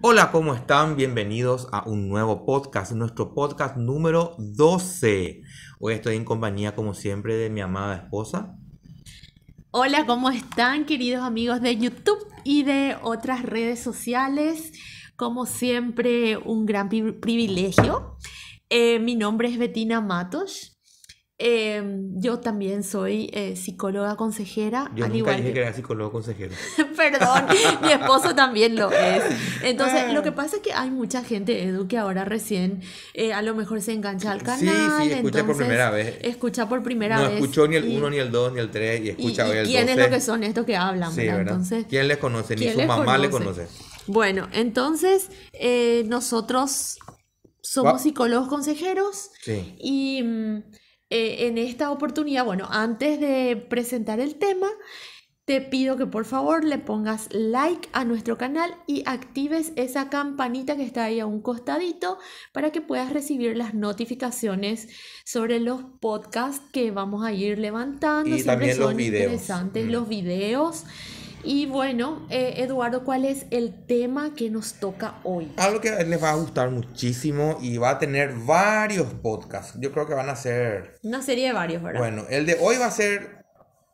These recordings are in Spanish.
Hola, ¿cómo están? Bienvenidos a un nuevo podcast, nuestro podcast número 12. Hoy estoy en compañía, como siempre, de mi amada esposa. Hola, ¿cómo están, queridos amigos de YouTube y de otras redes sociales? Como siempre, un gran privilegio. Eh, mi nombre es Betina Matos Em, yo también soy eh, psicóloga consejera. Yo nunca dije que... era psicóloga consejera Perdón, mi esposo también lo es. Entonces, ah. lo que pasa es que hay mucha gente, Edu, que ahora recién eh, a lo mejor se engancha al canal. Sí, sí, escucha por primera vez. Escucha por primera vez. No escuchó ni el 1, ni el 2, ni el 3, y escucha hoy el ¿Quién es lo que son estos que hablan? Sí, ¿verdad? ¿Quién les conoce? Ni su mamá les le conoce. Bueno, entonces, eh, nosotros somos psicólogos consejeros. Sí. Y mm, eh, en esta oportunidad, bueno, antes de presentar el tema, te pido que por favor le pongas like a nuestro canal y actives esa campanita que está ahí a un costadito para que puedas recibir las notificaciones sobre los podcasts que vamos a ir levantando. Y también interesantes los videos. Y bueno, eh, Eduardo, ¿cuál es el tema que nos toca hoy? Algo que les va a gustar muchísimo y va a tener varios podcasts. Yo creo que van a ser... Una serie de varios, ¿verdad? Bueno, el de hoy va a ser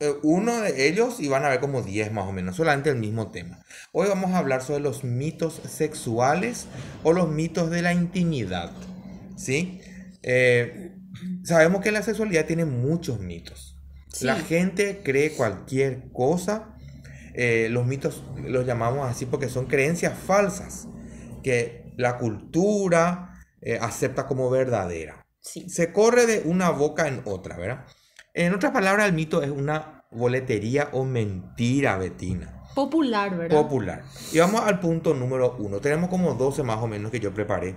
eh, uno de ellos y van a haber como 10 más o menos, solamente el mismo tema. Hoy vamos a hablar sobre los mitos sexuales o los mitos de la intimidad, ¿sí? Eh, sabemos que la sexualidad tiene muchos mitos. La gente cree cualquier cosa eh, los mitos los llamamos así porque son creencias falsas que la cultura eh, acepta como verdadera. Sí. Se corre de una boca en otra, ¿verdad? En otras palabras, el mito es una boletería o mentira, Betina. Popular, ¿verdad? Popular. Y vamos al punto número uno. Tenemos como 12 más o menos que yo preparé.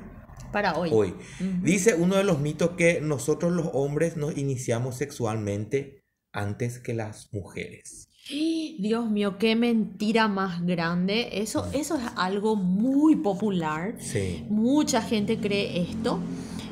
Para hoy. Hoy. Dice uno de los mitos que nosotros los hombres nos iniciamos sexualmente antes que las mujeres. Dios mío, qué mentira más grande. Eso, mm. eso es algo muy popular. Mucha gente cree esto,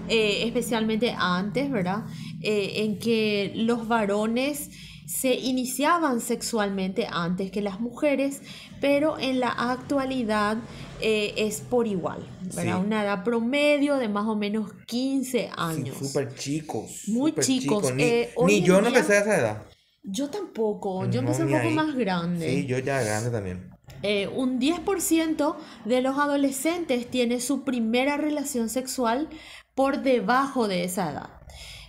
eh, especialmente antes, ¿verdad? Eh, en que los varones se iniciaban sexualmente antes que las mujeres, pero en la actualidad eh, es por igual, ¿verdad? Una edad promedio de más o menos 15 años. Súper chicos. Muy chicos. Ni, yo no empecé esa edad. Yo tampoco, yo empecé un poco más grande. Sí, yo ya grande también. Eh, un 10% de los adolescentes tiene su primera relación sexual por debajo de esa edad.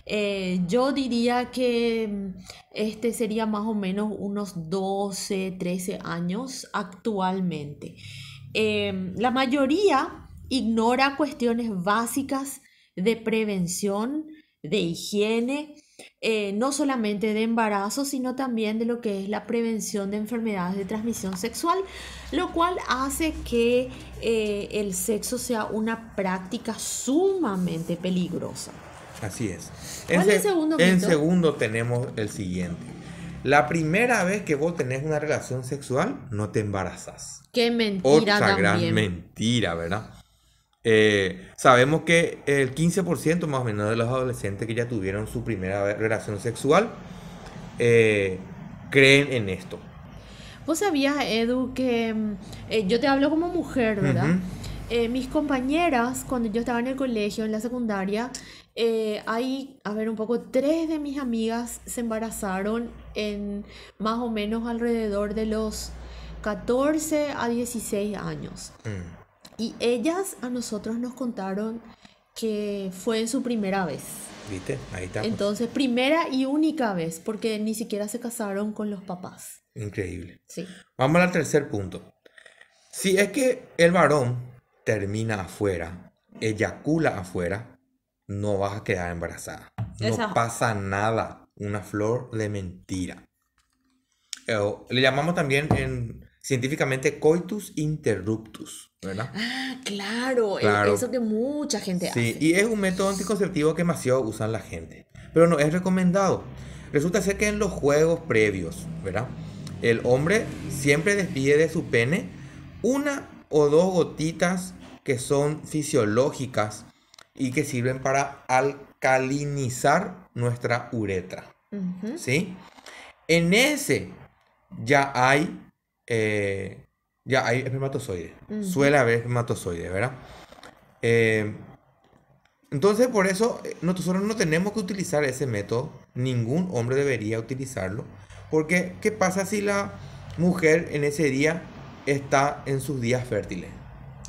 Eh, yo diría que mm, este sería más o menos unos 12, 13 años actualmente. Eh, la mayoría ignora cuestiones básicas de prevención, de higiene, eh, no solamente de embarazo, sino también de lo que es la prevención de enfermedades de transmisión sexual, lo cual hace que eh, el sexo sea una práctica sumamente peligrosa. Así es. en, segundo en segundo tenemos el siguiente. La primera vez que vos tenés una relación sexual, no te embarazas. Qué mentira. Otra gran mentira, ¿verdad? Eh, sabemos que el 15% más o menos de los adolescentes que ya tuvieron su primera relación sexual eh, creen en esto. Vos sabías, Edu, que mm, eh, yo te hablo como mujer, ¿verdad? mis compañeras, cuando yo estaba en el colegio, en la secundaria, hay, a ver, un poco, tres de mis amigas se embarazaron en más o menos alrededor de los 14 a 16 años. Mm. Y ellas a nosotros nos contaron que fue su primera vez. ¿Viste? Ahí está. Entonces, primera y única vez, porque ni siquiera se casaron con los papás. Increíble. Sí. Vamos al tercer punto. Si es que el varón termina afuera, eyacula afuera, no vas a quedar embarazada. No pasa nada. Una flor de mentira. Eh, le llamamos también en científicamente coitus interruptus, ¿verdad? Ah, claro, e- eso que mucha gente hace. Sí, y es un método anticonceptivo que demasiado usan la gente, pero no es recomendado. Resulta ser que en los juegos previos, ¿verdad? El hombre siempre despide de su pene una o dos gotitas que son fisiológicas y que sirven para alcalinizar nuestra uretra. ¿Sí? En ese ya hay eh, ya hay espermatozoides. Suele haber espermatozoides, ¿verdad? Eh, entonces, por eso, eh, nosotros no tenemos que utilizar ese método. Ningún hombre debería utilizarlo. Porque, ¿qué pasa si la mujer en ese día está en sus días fértiles?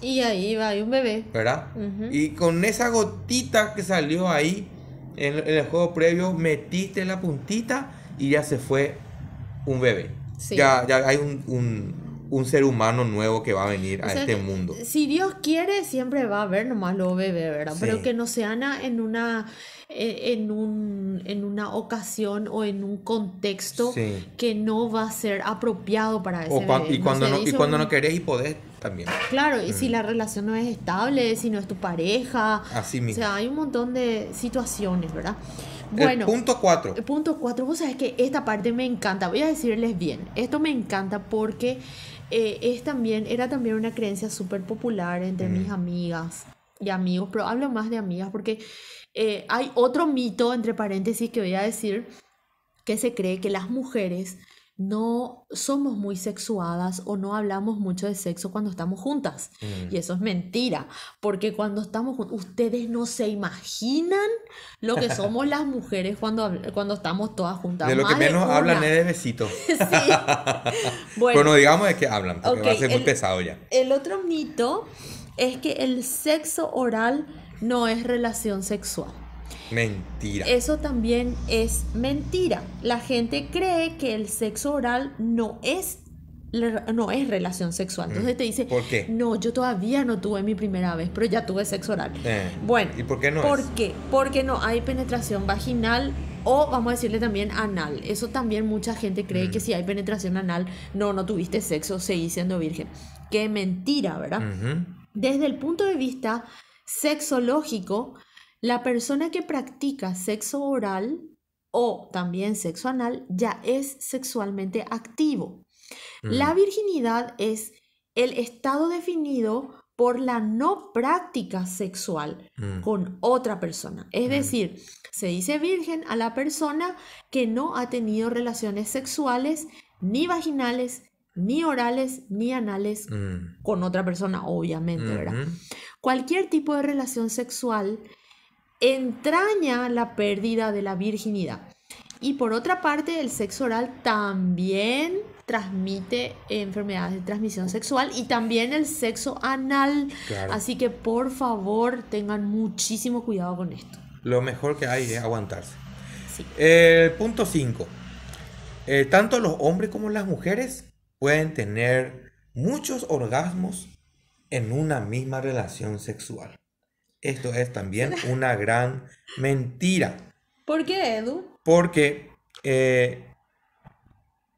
Y ahí va, hay un bebé. ¿Verdad? Y con esa gotita que salió ahí en el juego previo, metiste la puntita y ya se fue un bebé. Ya, hay un, ser humano nuevo que va a venir a este mundo. Si Dios quiere, siempre va a haber nomás lo bebe, ¿verdad? Pero que no sea en una e, en, un, en una ocasión o en un contexto que no va a ser apropiado para ese Y cuando no, y cuando no querés y podés también. Claro, y si mm. la relación no es estable, si no es tu pareja. Así mismo. O sea, hay un montón de situaciones, ¿verdad? Eh, bueno, el punto 4. Eh, punto 4, vos sabés que esta parte me encanta, voy a decirles bien, esto me encanta porque eh, es también, era también una creencia súper popular entre mm. mis amigas y amigos, pero hablo más de amigas porque hay otro mito, entre paréntesis, que voy a decir, que se cree que las mujeres no somos muy sexuadas o no hablamos mucho de sexo cuando estamos juntas. Mm. Y eso es mentira, porque cuando estamos juntas, ustedes no se imaginan lo que somos las mujeres cuando, cuando estamos todas juntas. De lo que menos hablan es de besitos. sí. bueno, digamos de que hablan, porque va a ser muy pesado ya. El otro mito es que el sexo oral no es relación sexual. Mentira. Eso también es mentira. La gente cree que el sexo oral no es no es relación sexual. Mm. Entonces te dice, No, yo todavía no tuve mi primera vez, pero ya tuve sexo oral. Eh, bueno, ¿y por qué no? ¿Por qué? Porque no hay penetración vaginal o vamos a decirle también anal. Eso también mucha gente cree mm. que si hay penetración anal, no, no tuviste sexo, seguís siendo virgen. Qué mentira, ¿verdad? Desde el punto de vista sexológico, la persona que practica sexo oral o también sexo anal ya es sexualmente activo. La mm. virginidad es el estado definido por la no práctica sexual mm. con otra persona. Es mm. decir, se dice virgen a la persona que no ha tenido relaciones sexuales ni vaginales, ni orales, ni anales con otra persona, obviamente, ¿verdad? Cualquier tipo de relación sexual entraña la pérdida de la virginidad. Y por otra parte, el sexo oral también transmite enfermedades de transmisión sexual y también el sexo anal. Así que por favor tengan muchísimo cuidado con esto. Lo mejor que hay es aguantarse. punto 5. Eh, tanto los hombres como las mujeres pueden tener muchos orgasmos en una misma relación sexual. Esto es también una gran mentira. ¿Por qué, Edu? Porque eh,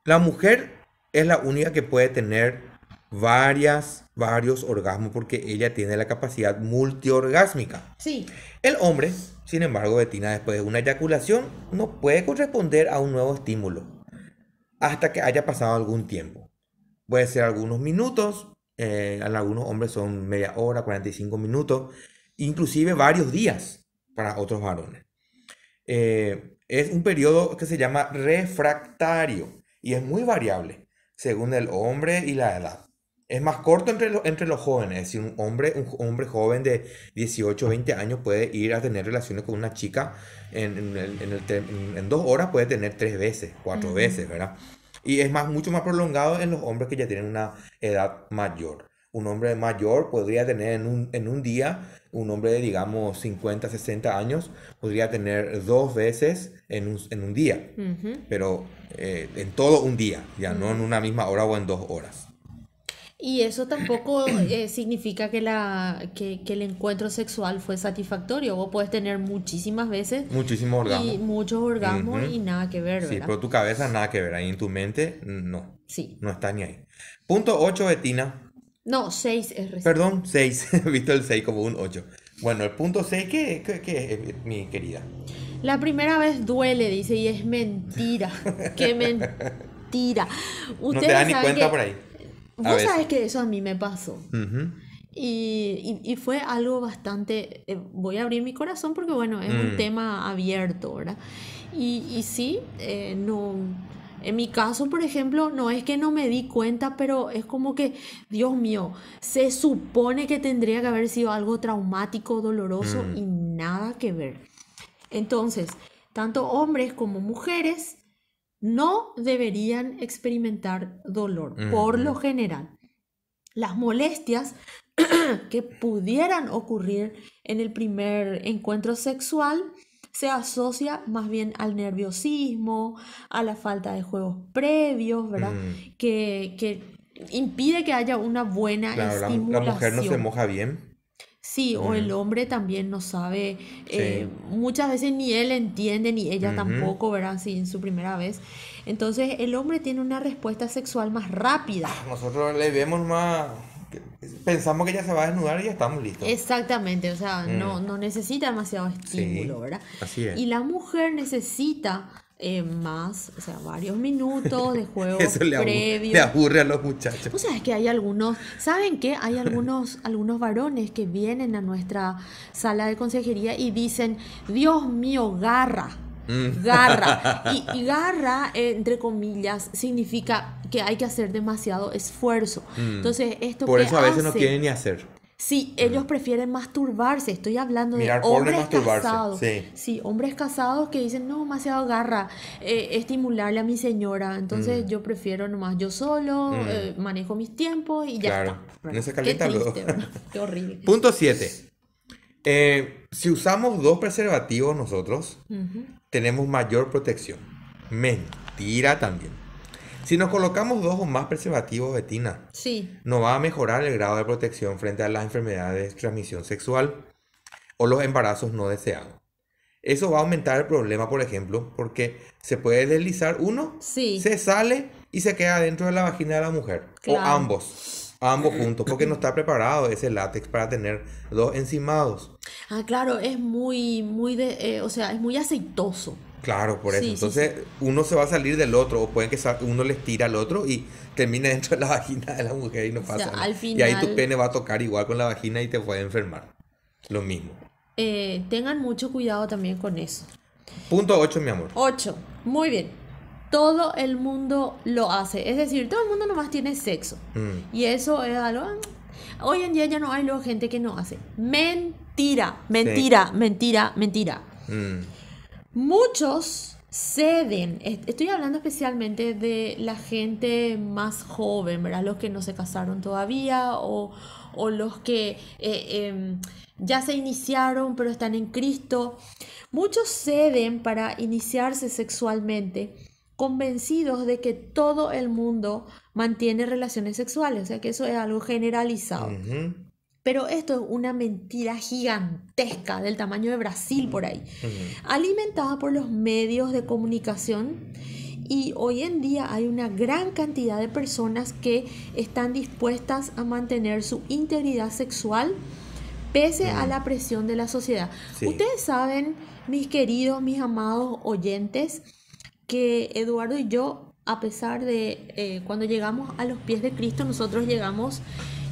la mujer es la única que puede tener varias, varios orgasmos porque ella tiene la capacidad multiorgásmica. Sí. El hombre, sin embargo, Betina, después de una eyaculación, no puede corresponder a un nuevo estímulo hasta que haya pasado algún tiempo. Puede ser algunos minutos, eh, algunos hombres son media hora, 45 minutos, inclusive varios días para otros varones. Eh, es un periodo que se llama refractario y es muy variable según el hombre y la edad. Es más corto entre, entre los jóvenes, es un hombre, un hombre joven de 18 o 20 años puede ir a tener relaciones con una chica en, dos horas, puede tener tres veces, cuatro veces, ¿verdad? Y es más, mucho más prolongado en los hombres que ya tienen una edad mayor un hombre mayor podría tener en un, en un día, un hombre de digamos 50, 60 años, podría tener dos veces en un, en un día, pero eh, en todo un día, ya no en una misma hora o en dos horas. Y eso tampoco eh, significa que, la, que, que, el encuentro sexual fue satisfactorio. Vos puedes tener muchísimas veces. Muchísimos orgasmos. Y muchos orgasmos y nada que ver. Sí, pero tu cabeza nada que ver. Ahí en tu mente, no. Sí. No está ni ahí. Punto 8, Betina. No, 6 es Perdón, 6. He visto el 6 como un 8. Bueno, el punto 6, ¿qué, es, mi querida? La primera vez duele, dice, y es mentira. Qué mentira. Ustedes no te dan ni cuenta por ahí. vos sabés que eso a mí me pasó. y, fue algo bastante. Eh, voy a abrir mi corazón porque, bueno, es un mm. tema abierto, ¿verdad? Y, y sí, eh, no en mi caso, por ejemplo, no es que no me di cuenta, pero es como que, Dios mío, se supone que tendría que haber sido algo traumático, doloroso mm. y nada que ver. Entonces, tanto hombres como mujeres no deberían experimentar dolor, por lo general. Las molestias que pudieran ocurrir en el primer encuentro sexual se asocia más bien al nerviosismo, a la falta de juegos previos, ¿verdad? Mm. Que, impide que haya una buena estimulación. La, mujer no se moja bien. Sí, o mm. el hombre también no sabe, eh, muchas veces ni él entiende, ni ella tampoco, ¿verdad? Si en su primera vez. Entonces el hombre tiene una respuesta sexual más rápida. Ah, nosotros le vemos más pensamos que ella se va a desnudar y ya estamos listos. Exactamente, o sea, no, mm. necesita demasiado estímulo, ¿verdad? Así es. Y la mujer necesita eh, más, o sea, varios minutos de juego le previo. Se aburre a los muchachos. O sea, es que hay algunos, ¿saben qué? Hay algunos, algunos varones que vienen a nuestra sala de consejería y dicen, Dios mío, garra. Mm. Garra. Y, garra, entre comillas, significa que hay que hacer demasiado esfuerzo. Mm. Entonces, esto Por eso a veces no quieren ni hacer. Sí, ellos mm. prefieren masturbarse. Estoy hablando de hombres casados. Sí. hombres casados que dicen, no, demasiado garra, eh, estimularle a mi señora. Entonces yo prefiero nomás yo solo, eh, manejo mis tiempos y ya está. no se qué, qué horrible. Punto 7. Eh, si usamos dos preservativos nosotros, tenemos mayor protección. Mentira también. Si nos colocamos dos o más preservativos, Betina, sí. no va a mejorar el grado de protección frente a las enfermedades de transmisión sexual o los embarazos no deseados. Eso va a aumentar el problema, por ejemplo, porque se puede deslizar uno, sí. se sale y se queda dentro de la vagina de la mujer o ambos ambos juntos, porque no está preparado ese látex para tener dos encimados. Ah, claro, es muy, muy de, eh, o sea, es muy aceitoso. Claro, por eso. Entonces uno se va a salir del otro o pueden que uno les tira al otro y termine dentro de la vagina de la mujer y no pasa nada. y ahí tu pene va a tocar igual con la vagina y te puede enfermar. Lo mismo. Eh, tengan mucho cuidado también con eso. Punto 8, mi amor. 8. Muy bien todo el mundo lo hace. Es decir, todo el mundo nomás tiene sexo. Mm. Y eso es algo... Ah, hoy en día ya no hay luego gente que no hace. Mentira, mentira, mentira, mentira. Mm. Muchos ceden, estoy hablando especialmente de la gente más joven, ¿verdad? Los que no se casaron todavía o, los que eh, em, ya se iniciaron pero están en Cristo. Muchos ceden para iniciarse sexualmente convencidos de que todo el mundo mantiene relaciones sexuales, o sea que eso es algo generalizado. Pero esto es una mentira gigantesca del tamaño de Brasil por ahí, alimentada por los medios de comunicación. Y hoy en día hay una gran cantidad de personas que están dispuestas a mantener su integridad sexual pese a la presión de la sociedad. Ustedes saben, mis queridos, mis amados oyentes, que Eduardo y yo, a pesar de eh, cuando llegamos a los pies de Cristo, nosotros llegamos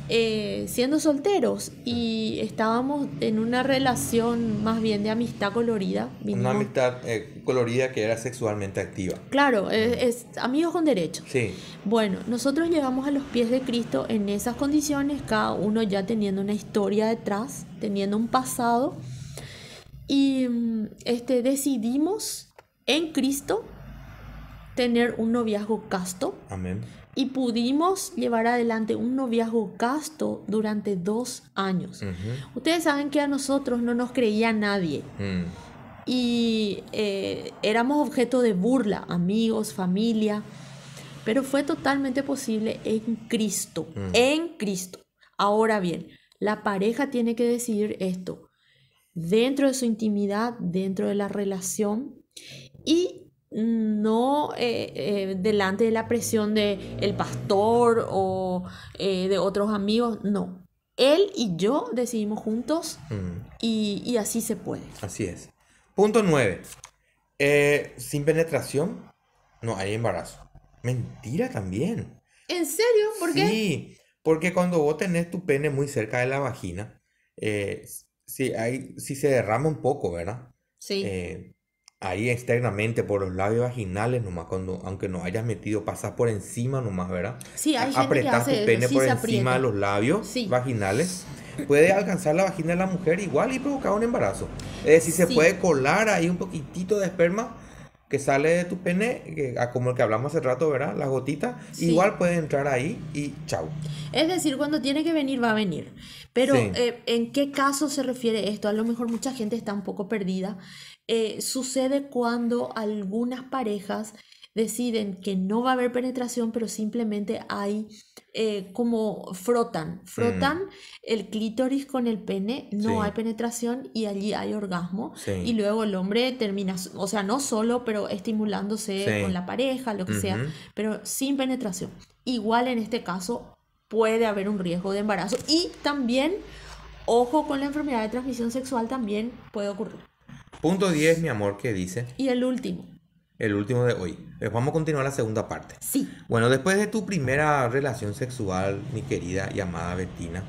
eh, siendo solteros y estábamos en una relación más bien de amistad colorida. Una amistad eh, colorida que era sexualmente activa. Claro, es, amigos con derechos. Sí. Bueno, nosotros llegamos a los pies de Cristo en esas condiciones, cada uno ya teniendo una historia detrás, teniendo un pasado. Y mm, este, decidimos en Cristo tener un noviazgo casto. Y pudimos llevar adelante un noviazgo casto durante dos años. Ustedes saben que a nosotros no nos creía nadie. Mm. Y eh, éramos objeto de burla, amigos, familia. Pero fue totalmente posible en Cristo. Mm. En Cristo. Ahora bien, la pareja tiene que decidir esto. Dentro de su intimidad, dentro de la relación. Y no eh, eh, delante de la presión de el pastor o eh, de otros amigos, no. Él y yo decidimos juntos mm. y, así se puede. Así es. Punto nueve sin penetración no hay embarazo. Mentira también. ¿En serio? ¿Por qué? Sí, porque cuando vos tenés tu pene muy cerca de la vagina, si, hay, si se derrama un poco, ¿verdad? Sí ahí externamente por los labios vaginales nomás cuando aunque no hayas metido pasas por encima nomás verdad sí hay gente pene por encima de los labios vaginales puede alcanzar la vagina de la mujer igual y provocar un embarazo es decir se puede colar ahí un poquitito de esperma que sale de tu pene, eh, como el que hablamos hace rato, ¿verdad? Las gotitas, igual puede entrar ahí y chau. Es decir, cuando tiene que venir, va a venir. Pero eh, ¿en qué caso se refiere esto? A lo mejor mucha gente está un poco perdida. Eh, sucede cuando algunas parejas deciden que no va a haber penetración, pero simplemente hay eh, como frotan, frotan mm. el clítoris con el pene, no hay penetración y allí hay orgasmo. Y luego el hombre termina, o sea, no solo, pero estimulándose con la pareja, lo que sea, pero sin penetración. Igual en este caso puede haber un riesgo de embarazo y también, ojo con la enfermedad de transmisión sexual, también puede ocurrir. Punto 10, mi amor, ¿qué dice? Y el último, el último de hoy. Les vamos a continuar la segunda parte. Sí. Bueno, después de tu primera relación sexual, mi querida y amada Bettina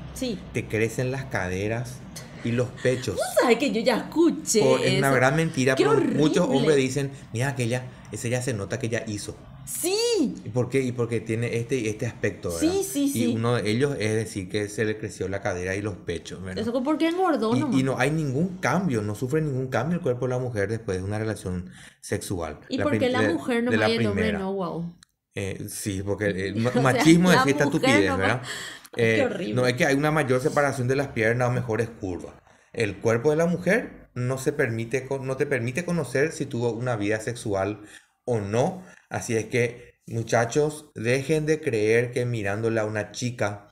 te crecen las caderas y los pechos. ¿Vos sabes que yo ya escuché? es una gran mentira, pero muchos hombres dicen, mira aquella, ese ya se nota que ya hizo. Sí. ¿Por qué? Y porque tiene este, este aspecto, ¿verdad? Sí, sí, sí. Y uno de ellos es decir que se le creció la cadera y los pechos, ¿verdad? Eso porque engordó, y, y no hay ningún cambio, no sufre ningún cambio el cuerpo de la mujer después de una relación sexual. ¿Y por qué la mujer no puede hombre no? Wow. Eh, sí, porque el machismo es esta estupidez, no ¿verdad? Eh, horrible. No es que hay una mayor separación de las piernas o mejores curvas. El cuerpo de la mujer no se permite, no te permite conocer si tuvo una vida sexual o no Así es que, muchachos, dejen de creer que mirándola a una chica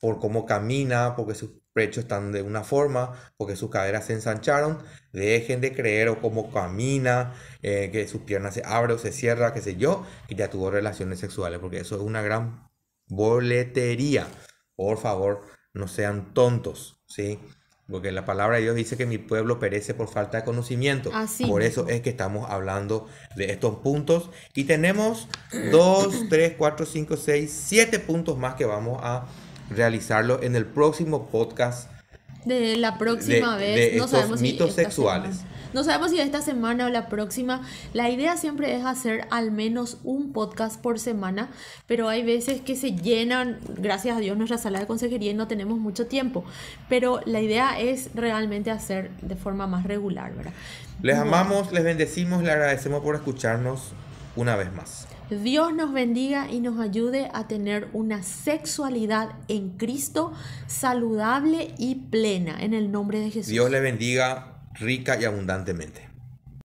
por cómo camina, porque sus pechos están de una forma, porque sus caderas se ensancharon, dejen de creer o cómo camina, eh, que sus piernas se abren o se cierran, qué sé yo, que ya tuvo relaciones sexuales, porque eso es una gran boletería. Por favor, no sean tontos, ¿sí? Porque la palabra de Dios dice que mi pueblo perece por falta de conocimiento. Así ah, por eso es que estamos hablando de estos puntos. Y tenemos dos, tres, cuatro, cinco, seis, siete puntos más que vamos a realizarlo en el próximo podcast. De la próxima vez. estos mitos sexuales. No sabemos si esta semana o la próxima. La idea siempre es hacer al menos un podcast por semana, pero hay veces que se llenan, gracias a Dios, nuestra sala de consejería y no tenemos mucho tiempo. Pero la idea es realmente hacer de forma más regular, ¿verdad? Les amamos, les bendecimos, les agradecemos por escucharnos una vez más. Dios nos bendiga y nos ayude a tener una sexualidad en Cristo saludable y plena en el nombre de Jesús. Dios le bendiga rica y abundantemente.